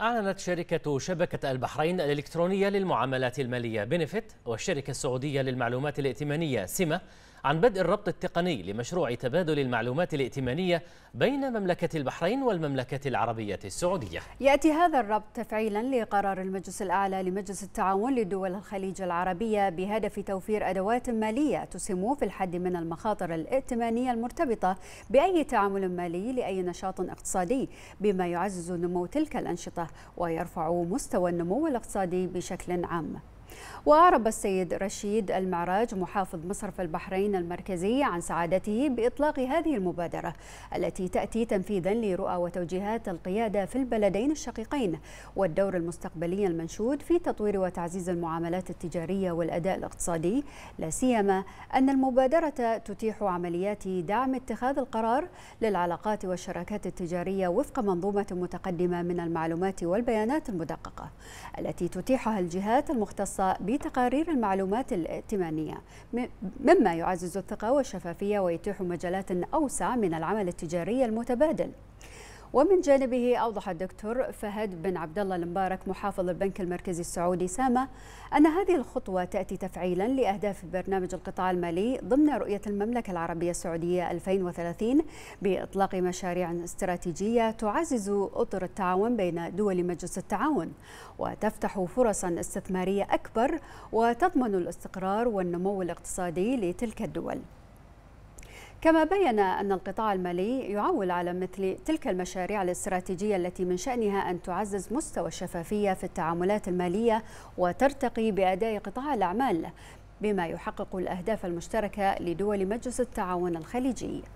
أعلنت شركة شبكة البحرين الإلكترونية للمعاملات المالية بينيفيت والشركة السعودية للمعلومات الائتمانية سمة عن بدء الربط التقني لمشروع تبادل المعلومات الائتمانية بين مملكة البحرين والمملكة العربية السعودية يأتي هذا الربط تفعيلا لقرار المجلس الأعلى لمجلس التعاون لدول الخليج العربية بهدف توفير أدوات مالية تسهم في الحد من المخاطر الائتمانية المرتبطة بأي تعامل مالي لأي نشاط اقتصادي بما يعزز نمو تلك الأنشطة ويرفع مستوى النمو الاقتصادي بشكل عام وأعرب السيد رشيد المعراج محافظ مصرف البحرين المركزي عن سعادته بإطلاق هذه المبادرة التي تأتي تنفيذا لرؤى وتوجيهات القيادة في البلدين الشقيقين والدور المستقبلي المنشود في تطوير وتعزيز المعاملات التجارية والأداء الاقتصادي لا سيما أن المبادرة تتيح عمليات دعم اتخاذ القرار للعلاقات والشراكات التجارية وفق منظومة متقدمة من المعلومات والبيانات المدققة التي تتيحها الجهات المختصة الخاصة بتقارير المعلومات الائتمانية مما يعزز الثقة والشفافية ويتيح مجالات أوسع من العمل التجاري المتبادل ومن جانبه أوضح الدكتور فهد بن عبد الله المبارك محافظ البنك المركزي السعودي سامة أن هذه الخطوة تأتي تفعيلا لأهداف برنامج القطاع المالي ضمن رؤية المملكة العربية السعودية 2030 بإطلاق مشاريع استراتيجية تعزز أطر التعاون بين دول مجلس التعاون وتفتح فرصا استثمارية أكبر وتضمن الاستقرار والنمو الاقتصادي لتلك الدول كما بين أن القطاع المالي يعول على مثل تلك المشاريع الاستراتيجية التي من شأنها أن تعزز مستوى الشفافية في التعاملات المالية وترتقي بأداء قطاع الأعمال بما يحقق الأهداف المشتركة لدول مجلس التعاون الخليجي